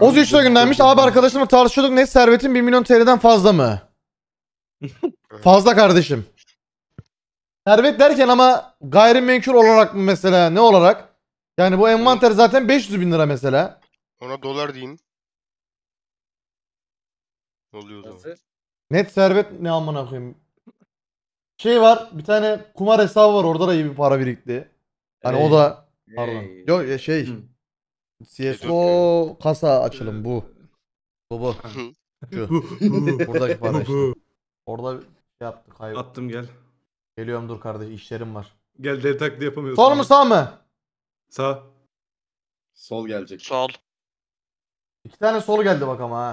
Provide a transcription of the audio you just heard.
Oz 3'te göndermiş. Abi arkadaşımla tartışıyorduk. Ne servetin 1 milyon TL'den fazla mı? fazla kardeşim. Servet derken ama gayrimenkul olarak mı mesela ne olarak? Yani bu envanter zaten 500 bin lira mesela. Ona dolar deyin. Ne oluyor o Net servet ne amına koyayım. Şey var bir tane kumar hesabı var orada da iyi bir para birikti. Hani o da pardon. Yok ya şey. CSGO kasa açalım bu. Bu bu. Şu. Buradaki para işte. Orada şey yaptı kaybı. Attım gel. Geliyorum dur kardeş işlerim var. Gel dev taklidi yapamıyorsun. Sol mu sağ mı? Sağ. Sol gelecek. Sol. İki tane sol geldi bak ama ha.